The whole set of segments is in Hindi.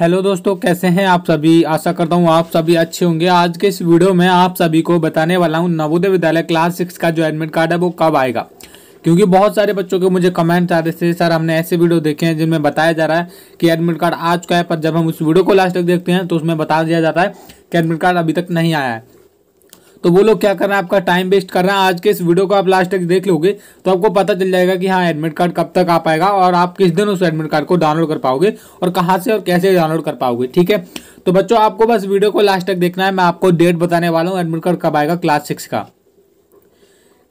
हेलो दोस्तों कैसे हैं आप सभी आशा करता हूँ आप सभी अच्छे होंगे आज के इस वीडियो में आप सभी को बताने वाला हूँ नवोदय विद्यालय क्लास सिक्स का जो एडमिट कार्ड है वो कब आएगा क्योंकि बहुत सारे बच्चों के मुझे कमेंट आ रहे थे सर हमने ऐसे वीडियो देखे हैं जिनमें बताया जा रहा है कि एडमिट कार्ड आ चुका है पर जब हम उस वीडियो को लास्ट तक देखते हैं तो उसमें बता दिया जाता है कि एडमिट कार्ड अभी तक नहीं आया है तो वो लोग क्या कर रहे हैं आपका टाइम वेस्ट कर रहे हैं आज के इस वीडियो को आप लास्ट तक देख लोगे तो आपको पता चल जाएगा कि हाँ एडमिट कार्ड कब तक आ पाएगा और आप किस दिन उस एडमिट कार्ड को डाउनलोड कर पाओगे और कहाँ से और कैसे डाउनलोड कर पाओगे ठीक है तो बच्चों आपको बस वीडियो को लास्ट तक देखना है मैं आपको डेट बताने वाला हूँ एडमिट कार्ड कब आएगा क्लास सिक्स का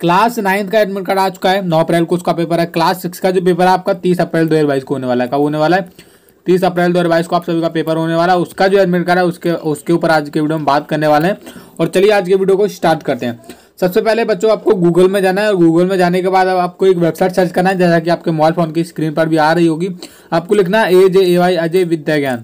क्लास नाइन्थ का एडमिट कार्ड आ चुका है नौ अप्रैल को उसका पेपर है क्लास सिक्स का जो पेपर है आपका तीस अप्रैल दो को होने वाला है कब होने वाला है तीस अप्रैल दो को आप सभी का पेपर होने वाला है उसका जो एडमिट कार्ड है उसके उसके ऊपर आज के वीडियो में बात करने वाले हैं और चलिए आज के वीडियो को स्टार्ट करते हैं सबसे पहले बच्चों आपको गूगल में जाना है और गूगल में जाने के बाद अब आपको एक वेबसाइट सर्च करना है जैसा कि आपके मोबाइल फोन की स्क्रीन पर भी आ रही होगी आपको लिखना है ए जे ए वाई अजय विद्या ज्ञान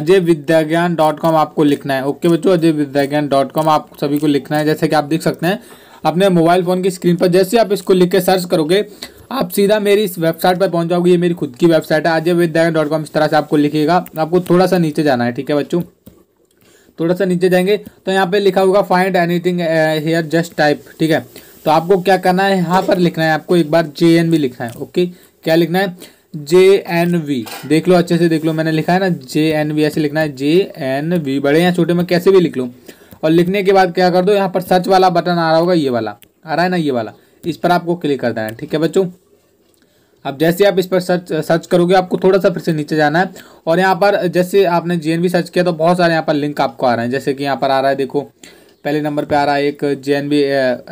अजय विद्या ज्ञान डॉट कॉम आपको लिखना है ओके बच्चों अजय विद्या ज्ञान डॉट कॉम आप सभी को लिखना है जैसे कि आप देख सकते हैं अपने मोबाइल फ़ोन की स्क्रीन पर जैसे आप इसको लिख के सर्च करोगे आप सीधा मेरी इस वेबसाइट पर पहुंच जाओगे ये मेरी खुद की वेबसाइट है अजय विद डॉट कॉम इस तरह से आपको लिखेगा आपको थोड़ा सा नीचे जाना है ठीक है बच्चों थोड़ा सा नीचे जाएंगे तो यहाँ पे लिखा होगा find anything here just type ठीक है तो आपको क्या करना है यहाँ पर लिखना है आपको एक बार जे एन वी लिखना है ओके क्या लिखना है जे एन वी देख लो अच्छे से देख लो मैंने लिखा है ना जे एन वी ऐसे लिखना है जे एन वी बड़े या छोटे में कैसे भी लिख लूँ और लिखने के बाद क्या कर दो यहाँ पर सर्च वाला बटन आ रहा होगा ये वाला आ रहा है ना ये वाला इस पर आपको क्लिक कर देना है ठीक है बच्चों अब जैसे आप इस पर सर्च सर्च करोगे आपको थोड़ा सा फिर से नीचे जाना है और यहाँ पर जैसे आपने जे सर्च किया तो बहुत सारे यहाँ पर लिंक आपको आ रहे हैं जैसे कि यहाँ पर आ रहा है देखो पहले नंबर पे आ रहा है एक जे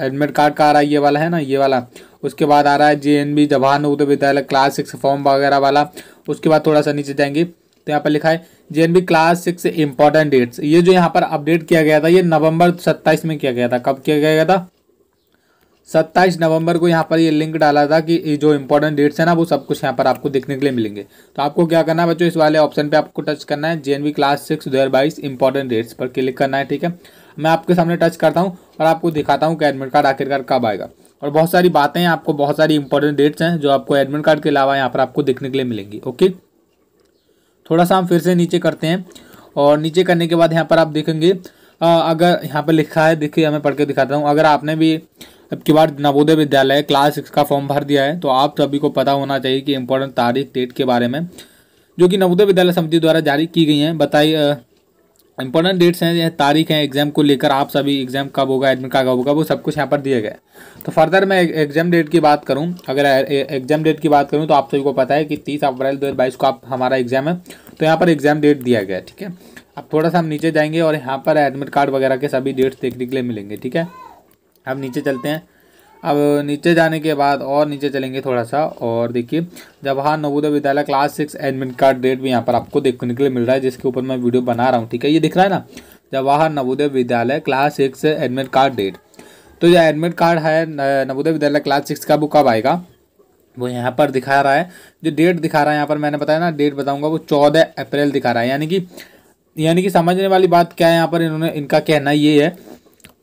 एडमिट कार्ड का आ रहा है ये वाला है ना ये वाला उसके बाद आ रहा है J N B Jawahar Navodaya Vidyalaya class six form वगैरह वाला उसके बाद थोड़ा सा नीचे जाएंगे तो यहाँ पर लिखा है JNB class six important dates ये जो यहाँ पर अपडेट किया गया था ये नवंबर सत्ताईस में किया गया था कब किया गया था सत्ताईस नवंबर को यहाँ पर ये लिंक डाला था कि जो इंपॉर्टेंट डेट्स है ना वो सब कुछ यहाँ पर आपको देखने के लिए मिलेंगे तो आपको क्या करना है बच्चों इस वाले ऑप्शन पे आपको टच करना है जेएनवी क्लास सिक्स दो हज़ार बाईस इंपॉर्टेंट डेट्स पर क्लिक करना है ठीक है मैं आपके सामने टच करता हूँ और आपको दिखाता हूँ कि एडमिट कार्ड आखिरकार कब आएगा और बहुत सारी बातें हैं आपको बहुत सारी इंपॉर्टेंट डेट्स हैं जो आपको एडमिट कार्ड के अलावा यहाँ पर आपको देखने के लिए मिलेंगी ओके थोड़ा सा हम फिर से नीचे करते हैं और नीचे करने के बाद यहाँ पर आप देखेंगे अगर यहाँ पर लिखा है देखिए हमें पढ़ के दिखाता हूँ अगर आपने भी अब की बार नवोदय विद्यालय क्लास सिक्स का फॉर्म भर दिया है तो आप सभी को पता होना चाहिए कि इम्पोर्टेंट तारीख डेट के बारे में जो कि नवोदय विद्यालय समिति द्वारा जारी की गई हैं बताई इंपॉर्टेंट डेट्स हैं तारीख हैं एग्जाम को लेकर आप सभी एग्जाम कब होगा एडमिट कार्ड कब होगा वो सब कुछ यहाँ पर दिया गया है तो फर्दर मैं एग्जाम डेट की बात करूँ अगर एग्जाम डेट की बात करूँ तो आप सभी को पता है कि तीस अप्रैल दो को आप हमारा एग्जाम है तो यहाँ पर एग्जाम डेट दिया गया है ठीक है अब थोड़ा सा हम नीचे जाएंगे और यहाँ पर एडमिट कार्ड वगैरह के सभी डेट्स देखने के लिए मिलेंगे ठीक है अब नीचे चलते हैं अब नीचे जाने के बाद और नीचे चलेंगे थोड़ा सा और देखिए जवाहर हाँ, Navodaya Vidyalaya class six admit card date भी यहाँ पर आपको देखने के लिए मिल रहा है जिसके ऊपर मैं वीडियो बना रहा हूँ ठीक है ये दिख रहा है ना जवाहर हाँ, Navodaya Vidyalaya class six admit card date तो यह एडमिट कार्ड है नवोदय विद्यालय क्लास सिक्स का वो कब आएगा वो यहाँ पर दिखा रहा है जो डेट दिखा रहा है यहाँ पर मैंने बताया ना डेट बताऊँगा वो चौदह अप्रैल दिखा रहा है यानी कि यानी कि समझने वाली बात क्या है यहाँ पर इन्होंने इनका कहना ये है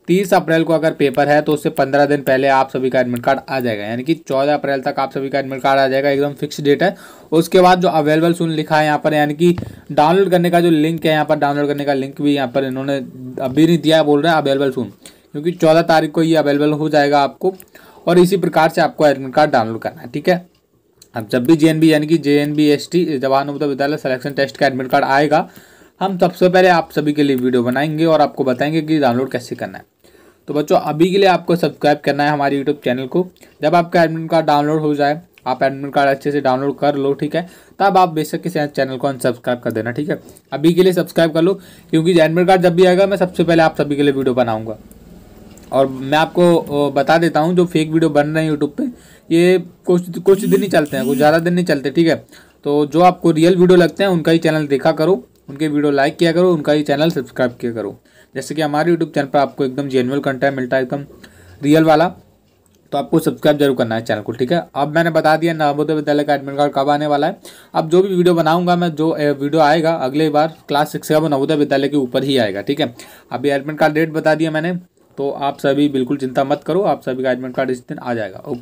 तीस अप्रैल को अगर पेपर है तो उससे पंद्रह दिन पहले आप सभी का एडमिट कार्ड आ जाएगा यानी कि चौदह अप्रैल तक आप सभी का एडमिट कार्ड आ जाएगा एकदम फिक्स डेट है उसके बाद जो अवेलेबल सुन लिखा है यहाँ पर यानी कि डाउनलोड करने का जो लिंक है यहाँ पर डाउनलोड करने का लिंक भी यहाँ पर इन्होंने अभी नहीं दिया बोल रहे हैं अवेलेबल सुन क्योंकि चौदह तारीख को ये अवेलेबल हो जाएगा आपको और इसी प्रकार से आपको एडमिट कार्ड डाउनलोड करना है ठीक है अब जब भी जे यानी कि J N B S T जवान उद्योग विद्यालय सलेक्शन टेस्ट का एडमिट कार्ड आएगा हम सबसे पहले आप सभी के लिए वीडियो बनाएंगे और आपको बताएंगे कि डाउनलोड कैसे करना है तो बच्चों अभी के लिए आपको सब्सक्राइब करना है हमारे यूट्यूब चैनल को जब आपका एडमिन कार्ड डाउनलोड हो जाए आप एडमिट कार्ड अच्छे से डाउनलोड कर लो ठीक है तब आप बेशक किसी चैनल को अनसब्सक्राइब कर देना ठीक है अभी के लिए सब्सक्राइब कर लो क्योंकि एडमिट कार्ड जब भी आएगा मैं सबसे पहले आप सभी के लिए वीडियो बनाऊंगा और मैं आपको बता देता हूँ जो फेक वीडियो बन रहे हैं यूट्यूब पे ये कुछ कुछ दिन ही चलते हैं कुछ ज़्यादा दिन नहीं चलते ठीक है तो जो आपको रियल वीडियो लगते हैं उनका ही चैनल देखा करो उनके वीडियो लाइक किया करो उनका ही चैनल सब्सक्राइब किया करो जैसे कि हमारे यूट्यूब चैनल पर आपको एकदम जेनुअल कंटेंट मिलता है एकदम रियल वाला तो आपको सब्सक्राइब जरूर करना है चैनल को ठीक है अब मैंने बता दिया नवोदय विद्यालय का एडमिट कार्ड कब आने वाला है अब जो भी वीडियो बनाऊंगा मैं जो वीडियो आएगा अगले बार क्लास सिक्स का वो नवोदय विद्यालय के ऊपर ही आएगा ठीक है अभी एडमिट कार्ड डेट बता दिया मैंने तो आप सभी बिल्कुल चिंता मत करो आप सभी का एडमिट कार्ड इस दिन आ जाएगा ओके